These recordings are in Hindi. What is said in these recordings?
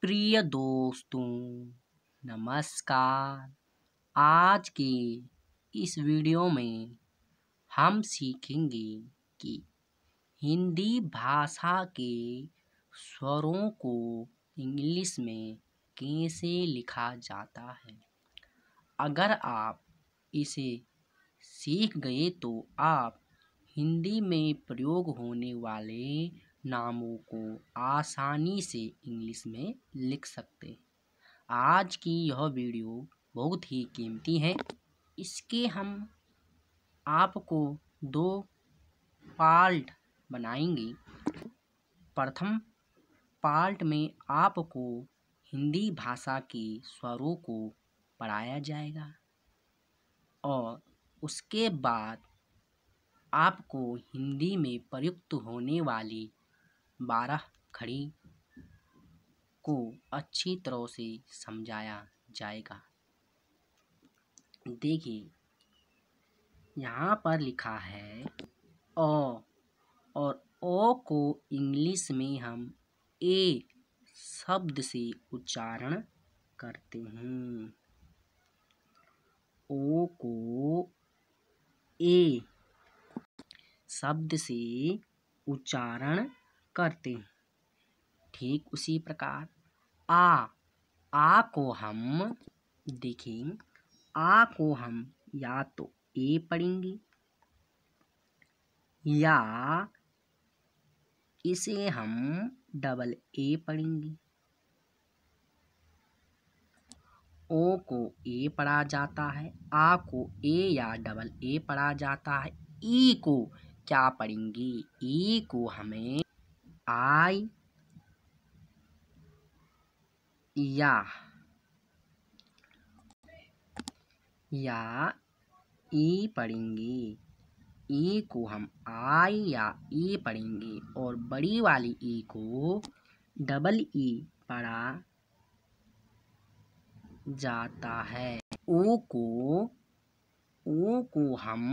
प्रिय दोस्तों नमस्कार आज के इस वीडियो में हम सीखेंगे कि हिंदी भाषा के स्वरों को इंग्लिश में कैसे लिखा जाता है अगर आप इसे सीख गए तो आप हिंदी में प्रयोग होने वाले नामों को आसानी से इंग्लिश में लिख सकते आज की यह वीडियो बहुत ही कीमती है इसके हम आपको दो पार्ट बनाएंगे प्रथम पार्ट में आपको हिंदी भाषा के स्वरों को पढ़ाया जाएगा और उसके बाद आपको हिंदी में प्रयुक्त होने वाली बारह खड़ी को अच्छी तरह से समझाया जाएगा देखिए यहाँ पर लिखा है अ और ओ को इंग्लिश में हम ए शब्द से उच्चारण करते हैं ओ को ए शब्द से उच्चारण करते हैं ठीक उसी प्रकार आ आ को हम देखें आ को हम या तो ए पढ़ेंगे या इसे हम डबल ए पढ़ेंगे ओ को ए पढ़ा जाता है आ को ए या डबल ए पढ़ा जाता है ई को क्या पढ़ेंगे ई को हमें आई या या ई पढ़ेंगे ई e को हम आई या ई e पढ़ेंगे और बड़ी वाली ई e को डबल ई पढ़ा जाता है ओ को ओ को हम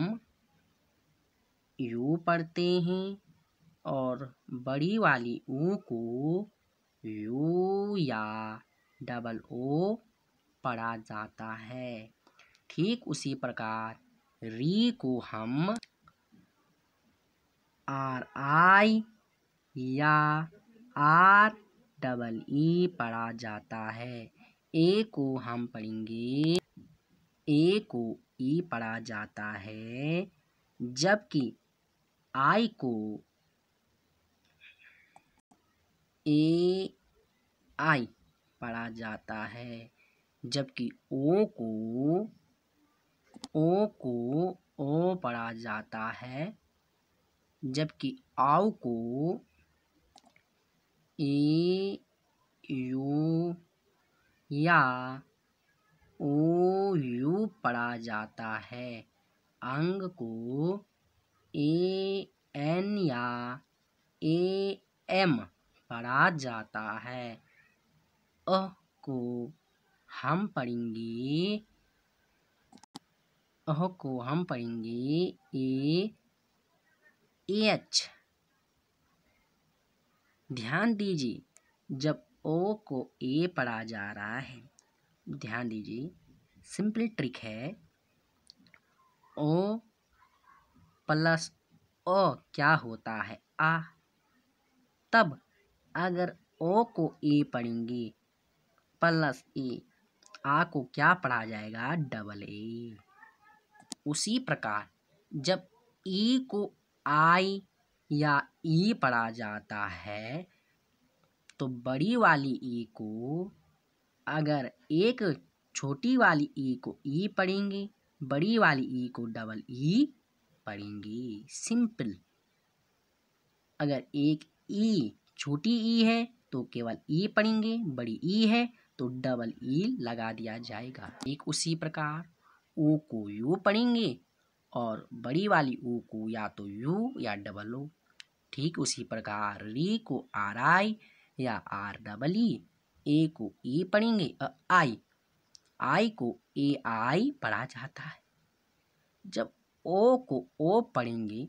यू पढ़ते हैं और बड़ी वाली ऊ को यू या डबल ओ पढ़ा जाता है ठीक उसी प्रकार री को हम आर आई या आर डबल ई पढ़ा जाता है ए को हम पढ़ेंगे ए को ई पढ़ा जाता है जबकि आई को ए आई पढ़ा जाता है जबकि ओ को ओ को ओ पढ़ा जाता है जबकि आउ को ए यू या ओ यू पढ़ा जाता है अंग को ए पढ़ा जाता है अ को हम पढ़ेंगे अह को हम पढ़ेंगे ए एच ध्यान दीजिए जब ओ को ए पढ़ा जा रहा है ध्यान दीजिए सिंपल ट्रिक है ओ प्लस ओ क्या होता है आ तब अगर ओ को ए पढ़ेंगे प्लस ए आ को क्या पढ़ा जाएगा डबल ए उसी प्रकार जब ई को आई या ई पढ़ा जाता है तो बड़ी वाली ई को अगर एक छोटी वाली ई को ई पढ़ेंगे बड़ी वाली ई को डबल ई पढ़ेंगे सिंपल अगर एक ई छोटी ई है तो केवल ई पढ़ेंगे बड़ी ई है तो डबल ई e लगा दिया जाएगा एक उसी प्रकार ओ को यू पढ़ेंगे और बड़ी वाली ओ को या तो यू या डबल ओ ठीक उसी प्रकार री को आर आई या R double E e, A को ई पढ़ेंगे आई आई को ए आई पढ़ा जाता है जब ओ को ओ पढ़ेंगे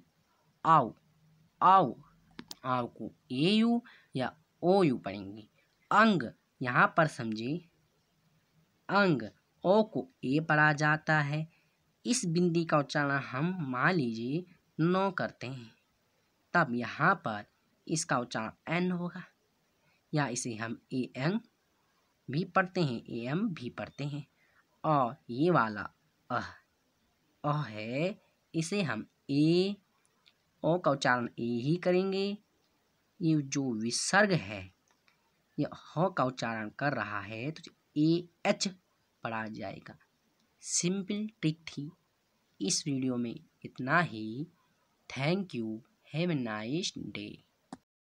आओ आओ आपको ए यू या ओ यू पढ़ेंगे अंग यहाँ पर समझे अंग ओ को ए पढ़ा जाता है इस बिंदी का उच्चारण हम मान लीजिए नौ करते हैं तब यहाँ पर इसका उच्चारण एन होगा या इसे हम ए एन भी पढ़ते हैं ए एम भी पढ़ते हैं और ये वाला अह अह है इसे हम ए ओ का उच्चारण ए ही करेंगे ये जो विसर्ग है ये ह का उच्चारण कर रहा है तो ए एच पढ़ा जाएगा सिंपल ट्रिक थी इस वीडियो में इतना ही thank you have a nice day